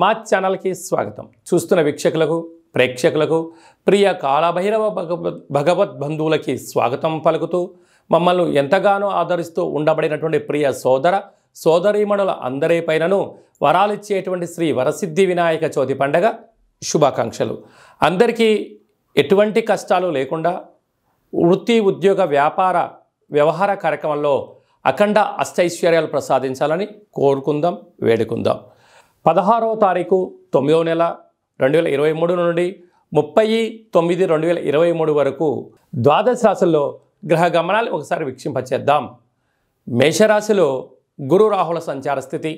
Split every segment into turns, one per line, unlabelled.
మా ఛానల్కి స్వాగతం చూస్తున్న వీక్షకులకు ప్రేక్షకులకు ప్రియ కాళభైరవ భగవద్ బంధువులకి స్వాగతం పలుకుతూ మమ్మల్ని ఎంతగానో ఆదరిస్తూ ఉండబడినటువంటి ప్రియ సోదర సోదరీమణుల అందరి పైనను వరాలిచ్చేటువంటి శ్రీ వరసిద్ధి వినాయక చవితి పండగ శుభాకాంక్షలు అందరికీ ఎటువంటి కష్టాలు లేకుండా వృత్తి ఉద్యోగ వ్యాపార వ్యవహార కార్యక్రమంలో అఖండ అష్టైశ్వర్యాలు ప్రసాదించాలని కోరుకుందాం వేడుకుందాం పదహారవ తారీఖు తొమ్మిదవ నెల రెండు వేల ఇరవై మూడు నుండి ముప్పై తొమ్మిది రెండు వేల ఇరవై మూడు వరకు ద్వాదశ రాశుల్లో గ్రహ గమనాలు ఒకసారి వీక్షింపచేద్దాం మేషరాశిలో గురు రాహుల సంచార స్థితి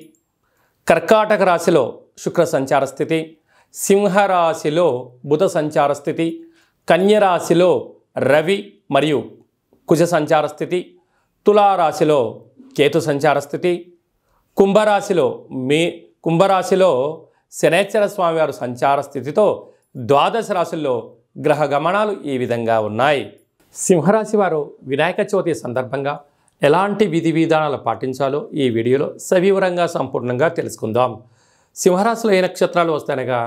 కర్కాటక రాశిలో శుక్ర సంచార స్థితి సింహరాశిలో బుధ సంచార స్థితి కన్యరాశిలో రవి మరియు కుజ సంచార స్థితి తులారాశిలో కేతు సంచార స్థితి కుంభరాశిలో మే కుంభరాశిలో శనేశ్వర స్వామివారు సంచార స్థితితో ద్వాదశ రాశుల్లో గ్రహ గమనాలు ఈ విధంగా ఉన్నాయి సింహరాశి వారు వినాయక చవితి సందర్భంగా ఎలాంటి విధి విధానాలు పాటించాలో ఈ వీడియోలో సవివరంగా సంపూర్ణంగా తెలుసుకుందాం సింహరాశిలో ఏ నక్షత్రాలు వస్తాయనగా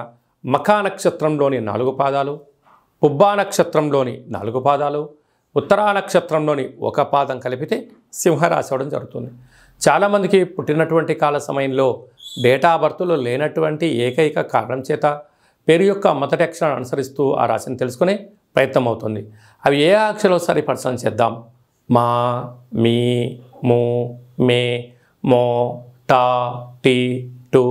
మఖా నక్షత్రంలోని నాలుగు పాదాలు పుబ్బా నక్షత్రంలోని నాలుగు పాదాలు ఉత్తరా నక్షత్రంలోని ఒక పాదం కలిపితే సింహరాశి అవడం జరుగుతుంది చాలామందికి పుట్టినటువంటి కాల సమయంలో డేటా బర్త్లో లేనటువంటి ఏకైక కారణం చేత పేరు యొక్క మొదటి అక్షరాన్ని అనుసరిస్తూ ఆ రాశిని తెలుసుకునే ప్రయత్నం అవుతుంది అవి ఏ అక్షరాలు ఒకసారి పరిశీలన చేద్దాం మా మీ మూ మే మో టా టీ టు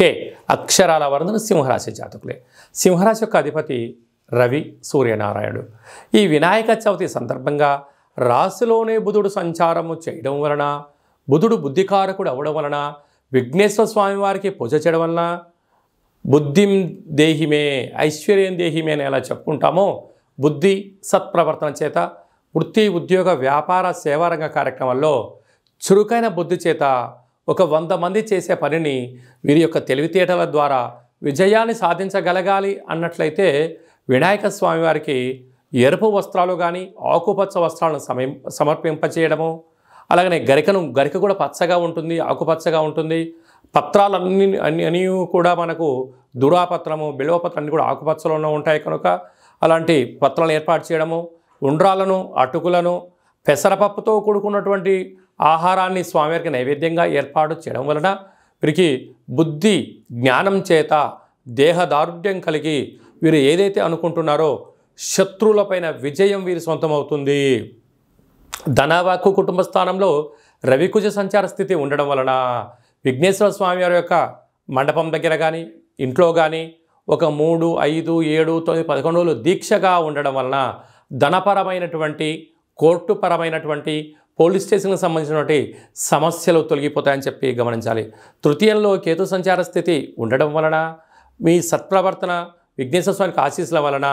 టే అక్షరాల వరదలు సింహరాశి జాతకులే సింహరాశి యొక్క అధిపతి రవి సూర్యనారాయణుడు ఈ వినాయక చవితి సందర్భంగా రాశిలోనే బుధుడు సంచారము చేయడం వలన బుధుడు బుద్ధికారకుడు అవడం వలన విఘ్నేశ్వర స్వామి వారికి పూజ చేయడం వలన బుద్ధిం దేహిమే ఐశ్వర్యం దేహిమే అని ఎలా చెప్పుకుంటామో బుద్ధి సత్ప్రవర్తన చేత వృత్తి ఉద్యోగ వ్యాపార సేవారంగ కార్యక్రమాల్లో చురుకైన బుద్ధి చేత ఒక వంద మంది చేసే పనిని వీరి యొక్క తెలివితేటల ద్వారా విజయాన్ని సాధించగలగాలి అన్నట్లయితే వినాయక స్వామివారికి ఎరుపు వస్త్రాలు కానీ ఆకుపచ్చ వస్త్రాలను సమయం సమర్పింపచేయడము అలాగనే గరికను గరిక కూడా పచ్చగా ఉంటుంది ఆకుపచ్చగా ఉంటుంది పత్రాలన్నీ అన్ని అన్నీ కూడా మనకు దురాపత్రము బిలవపత్రం అన్నీ కూడా ఆకుపచ్చలోనే ఉంటాయి కనుక అలాంటి పత్రాలను ఏర్పాటు చేయడము ఉండ్రాలను అటుకులను పెసరపప్పుతో కూడుకున్నటువంటి ఆహారాన్ని స్వామివారికి నైవేద్యంగా ఏర్పాటు చేయడం వలన వీరికి బుద్ధి జ్ఞానం చేత దేహదారుఢ్యం కలిగి వీరు ఏదైతే అనుకుంటున్నారో శత్రువులపైన విజయం వీరి సొంతమవుతుంది ధనవాకు కుటుంబ స్థానంలో రవికుజ సంచార స్థితి ఉండడం వలన విఘ్నేశ్వర స్వామి వారి యొక్క మండపం దగ్గర కానీ ఇంట్లో కానీ ఒక మూడు ఐదు ఏడు తొమ్మిది పదకొండు రోజులు దీక్షగా ఉండడం వలన ధనపరమైనటువంటి కోర్టుపరమైనటువంటి పోలీస్ స్టేషన్కి సంబంధించినటువంటి సమస్యలు తొలగిపోతాయని చెప్పి గమనించాలి తృతీయంలో కేతు సంచార స్థితి ఉండడం వలన మీ సత్ప్రవర్తన విఘ్నేశ్వర స్వామికి ఆశీస్సుల వలన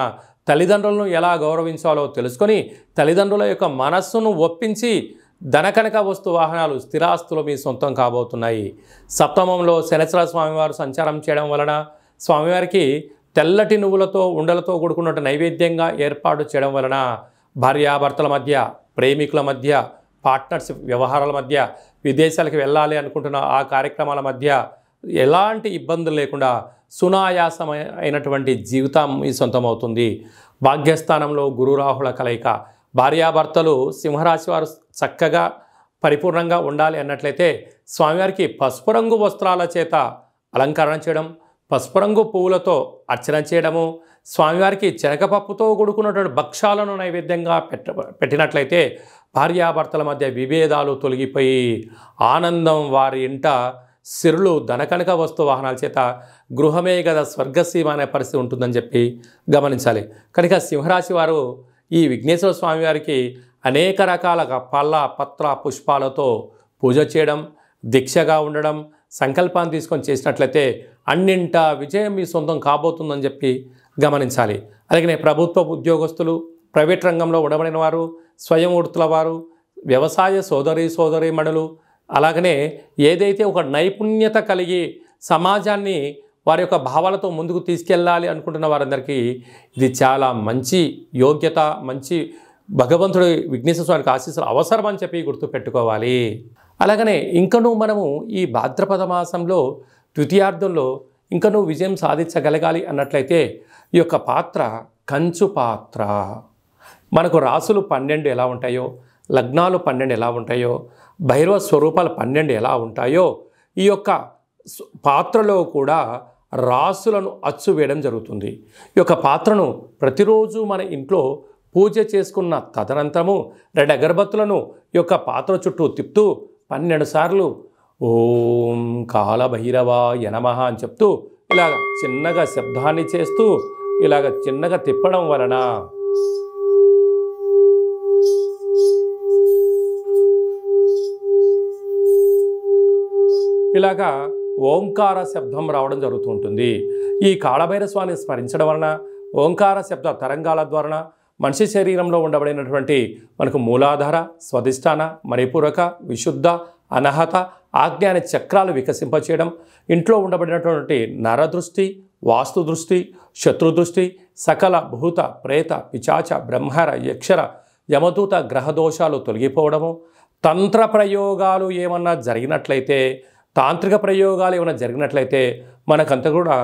తల్లిదండ్రులను ఎలా గౌరవించాలో తెలుసుకొని తల్లిదండ్రుల యొక్క మనస్సును ఒప్పించి ధనకనక వస్తు వాహనాలు స్థిరాస్తులు మీ సొంతం కాబోతున్నాయి సప్తమంలో శనిచర స్వామివారు సంచారం చేయడం వలన స్వామివారికి తెల్లటి నువ్వులతో ఉండలతో కూడుకున్నట్టు నైవేద్యంగా ఏర్పాటు చేయడం వలన భార్యాభర్తల మధ్య ప్రేమికుల మధ్య పార్ట్నర్షిప్ వ్యవహారాల మధ్య విదేశాలకు వెళ్ళాలి అనుకుంటున్న ఆ కార్యక్రమాల మధ్య ఎలాంటి ఇబ్బందులు లేకుండా సునాయాసమైనటువంటి జీవితం మీ సొంతమవుతుంది భాగ్యస్థానంలో గురురాహుల కలయిక భార్యాభర్తలు సింహరాశి వారు చక్కగా పరిపూర్ణంగా ఉండాలి అన్నట్లయితే స్వామివారికి పసుపు రంగు వస్త్రాల చేత అలంకరణ చేయడం పసుపు రంగు పువ్వులతో అర్చన చేయడము స్వామివారికి చెనకపప్పుతో కూడుకున్నటువంటి భక్ష్యాలను నైవేద్యంగా పెట్ట పెట్టినట్లయితే భార్యాభర్తల మధ్య విభేదాలు తొలగిపోయి ఆనందం వారి ఇంట సిరులు ధనకనక వస్తు వాహనాల చేత గృహమే కదా స్వర్గసీమ అనే పరిస్థితి ఉంటుందని చెప్పి గమనించాలి కనుక సింహరాశి వారు ఈ విఘ్నేశ్వర స్వామి వారికి అనేక రకాల పళ్ళ పత్ర పుష్పాలతో పూజ చేయడం దీక్షగా ఉండడం సంకల్పాన్ని తీసుకొని చేసినట్లయితే అన్నింట విజయం మీ సొంతం కాబోతుందని చెప్పి గమనించాలి అలాగే ప్రభుత్వ ఉద్యోగస్తులు ప్రైవేట్ రంగంలో ఉండబడిన వారు స్వయం వృత్తుల వారు వ్యవసాయ సోదరి సోదరిమణులు అలాగనే ఏదైతే ఒక నైపుణ్యత కలిగి సమాజాన్ని వారి యొక్క భావాలతో ముందుకు తీసుకెళ్ళాలి అనుకుంటున్న వారందరికీ ఇది చాలా మంచి యోగ్యత మంచి భగవంతుడి విఘ్నేశ్వర స్వామికి ఆశీస్సులు అవసరం అని చెప్పి గుర్తుపెట్టుకోవాలి అలాగనే ఇంకనూ మనము ఈ భాద్రపద మాసంలో ద్వితీయార్థంలో ఇంకనూ విజయం సాధించగలగాలి అన్నట్లయితే ఈ యొక్క పాత్ర కంచు పాత్ర మనకు రాసులు పన్నెండు ఎలా ఉంటాయో లగ్నాలు పన్నెండు ఎలా ఉంటాయో భైరవ స్వరూపాలు పన్నెండు ఎలా ఉంటాయో ఈ యొక్క పాత్రలో కూడా రాసులను అచ్చు వేయడం జరుగుతుంది ఈ యొక్క పాత్రను ప్రతిరోజు మన ఇంట్లో పూజ చేసుకున్న తదనంతరము రెండు అగరబత్తులను యొక్క పాత్ర చుట్టూ తిప్పుతూ పన్నెండు సార్లు ఓం కాలభైరవ నమ అని చెప్తూ ఇలాగ చిన్నగా శబ్దాన్ని చేస్తూ ఇలాగ చిన్నగా తిప్పడం వలన ఇలాగా ఓంకార శబ్దం రావడం జరుగుతుంటుంది ఈ కాళభైర స్వామిని స్మరించడం వలన ఓంకార శబ్ద తరంగాల ద్వారా మనిషి శరీరంలో ఉండబడినటువంటి మనకు మూలాధార స్వధిష్టాన మరిపూరక విశుద్ధ అనహత ఆజ్ఞ చక్రాలు వికసింపచేయడం ఇంట్లో ఉండబడినటువంటి నరదృష్టి వాస్తు దృష్టి శత్రుదృష్టి సకల భూత ప్రేత పిచాచ బ్రహ్మర యక్షర యమదూత గ్రహదోషాలు తొలగిపోవడము తంత్ర ప్రయోగాలు ఏమన్నా జరిగినట్లయితే తాంత్రిక ప్రయోగాలు ఏమైనా జరిగినట్లయితే మనకంత కూడా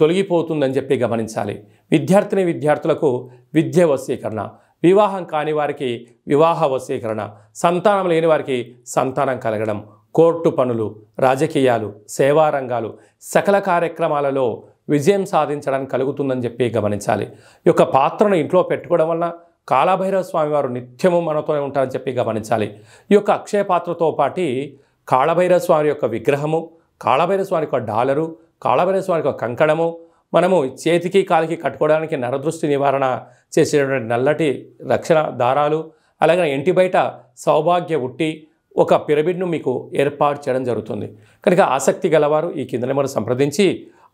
తొలగిపోతుందని చెప్పి గమనించాలి విద్యార్థిని విద్యార్థులకు విద్య వశీకరణ వివాహం కాని వారికి వివాహ వశీకరణ సంతానం లేని వారికి సంతానం కలగడం కోర్టు పనులు రాజకీయాలు సేవా రంగాలు సకల కార్యక్రమాలలో విజయం సాధించడానికి కలుగుతుందని చెప్పి గమనించాలి ఈ యొక్క పాత్రను ఇంట్లో పెట్టుకోవడం వల్ల స్వామి స్వామివారు నిత్యము మనతోనే ఉంటారని చెప్పి గమనించాలి ఈ యొక్క అక్షయ పాత్రతో పాటి కాళభైరవ స్వామి యొక్క విగ్రహము కాళభైరవ స్వామి యొక్క డాలరు కాళభైరవ స్వామి యొక్క కంకణము మనము చేతికి కాలికి కట్టుకోవడానికి నరదృష్టి నివారణ చేసేటువంటి నల్లటి రక్షణ దారాలు అలాగే ఇంటి బయట సౌభాగ్య ఉట్టి ఒక పిరమిడ్ను మీకు ఏర్పాటు చేయడం జరుగుతుంది కనుక ఆసక్తి గలవారు ఈ కింద మనం సంప్రదించి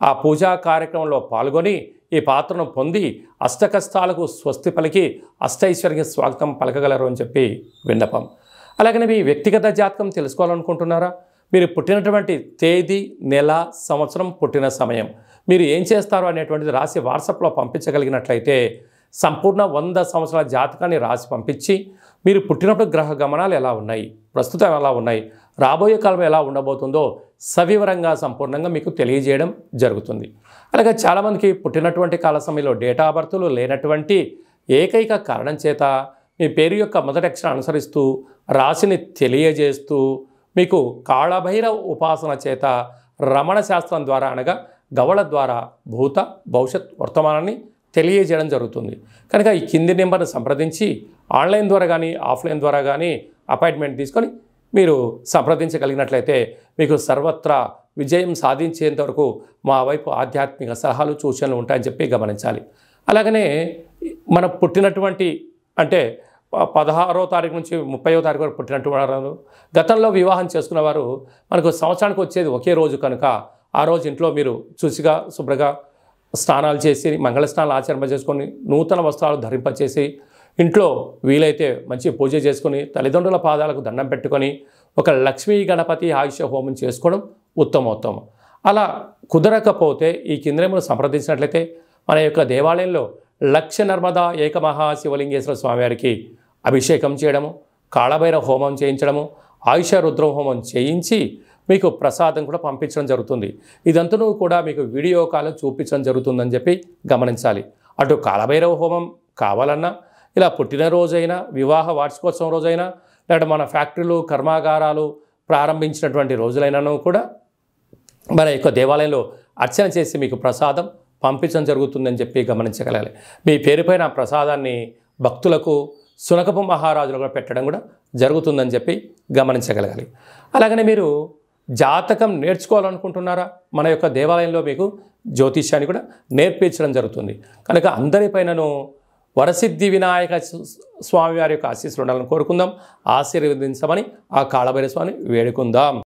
ఆ పూజా కార్యక్రమంలో పాల్గొని ఈ పాత్రను పొంది అష్టకష్టాలకు స్వస్తి పలికి అష్టైశ్వర్య స్వాగతం పలకగలరు అని చెప్పి విన్నపం అలాగే మీ వ్యక్తిగత జాతకం తెలుసుకోవాలనుకుంటున్నారా మీరు పుట్టినటువంటి తేదీ నెల సంవత్సరం పుట్టిన సమయం మీరు ఏం చేస్తారు అనేటువంటిది రాసి వాట్సాప్లో పంపించగలిగినట్లయితే సంపూర్ణ వంద సంవత్సరాల జాతకాన్ని రాసి పంపించి మీరు పుట్టినప్పుడు గ్రహ గమనాలు ఎలా ఉన్నాయి ప్రస్తుతం ఎలా ఉన్నాయి రాబోయే కాలం ఎలా ఉండబోతుందో సవివరంగా సంపూర్ణంగా మీకు తెలియజేయడం జరుగుతుంది అలాగే చాలామందికి పుట్టినటువంటి కాల సమయంలో డేటా బర్త్లు లేనటువంటి ఏకైక కారణం చేత మీ పేరు యొక్క మొదటి అక్షరం అనుసరిస్తూ రాశిని తెలియజేస్తూ మీకు కాళభైరవ ఉపాసన చేత రమణ శాస్త్రం ద్వారా అనగా గవళ ద్వారా భూత భవిష్యత్ వర్తమానాన్ని తెలియజేయడం జరుగుతుంది కనుక ఈ కింది నెంబర్ను సంప్రదించి ఆన్లైన్ ద్వారా కానీ ఆఫ్లైన్ ద్వారా కానీ అపాయింట్మెంట్ తీసుకొని మీరు సంప్రదించగలిగినట్లయితే మీకు సర్వత్రా విజయం సాధించేంతవరకు మా వైపు ఆధ్యాత్మిక సలహాలు సూచనలు ఉంటాయని చెప్పి గమనించాలి అలాగనే మనం పుట్టినటువంటి అంటే పదహారో తారీఖు నుంచి ముప్పైవ తారీఖు వరకు పుట్టినట్టు వాళ్ళు గతంలో వివాహం చేసుకున్న వారు మనకు సంవత్సరానికి వచ్చేది ఒకే రోజు కనుక ఆ రోజు ఇంట్లో మీరు చూసిగా శుభ్రగా స్నానాలు చేసి మంగళ స్నానాలు ఆచరణ చేసుకొని నూతన వస్త్రాలు ధరింపచేసి ఇంట్లో వీలైతే మంచి పూజ చేసుకొని తల్లిదండ్రుల పాదాలకు దండం పెట్టుకొని ఒక లక్ష్మీ గణపతి ఆయుష హోమం చేసుకోవడం ఉత్తమోత్తమం అలా కుదరకపోతే ఈ కింద్రమును సంప్రదించినట్లయితే మన యొక్క దేవాలయంలో లక్ష నర్మదా ఏకమహా శివలింగేశ్వర స్వామివారికి అభిషేకం చేయడము కాళభైరవ హోమం చేయించడము ఆయుష రుద్రం హోమం చేయించి మీకు ప్రసాదం కూడా పంపించడం జరుగుతుంది ఇదంతను కూడా మీకు వీడియో కాల్ చూపించడం జరుగుతుందని చెప్పి గమనించాలి అటు కాలభైరవ హోమం కావాలన్నా ఇలా పుట్టినరోజైనా వివాహ వార్షికోత్సవం రోజైనా లేదా మన ఫ్యాక్టరీలు కర్మాగారాలు ప్రారంభించినటువంటి రోజులైనాను కూడా మన యొక్క దేవాలయంలో అర్చన చేసి మీకు ప్రసాదం పంపించడం జరుగుతుందని చెప్పి గమనించగలగాలి మీ పేరుపైన ప్రసాదాన్ని భక్తులకు సునకపు మహారాజులు కూడా పెట్టడం కూడా జరుగుతుందని చెప్పి గమనించగలగాలి అలాగనే మీరు జాతకం నేర్చుకోవాలనుకుంటున్నారా మన యొక్క దేవాలయంలో మీకు జ్యోతిష్యాన్ని కూడా నేర్పించడం జరుగుతుంది కనుక అందరిపైనను వరసిద్ధి వినాయక స్వామివారి యొక్క ఆశీస్సులు ఉండాలని కోరుకుందాం ఆశీర్వదించమని ఆ కాళభైర స్వామిని వేడుకుందాం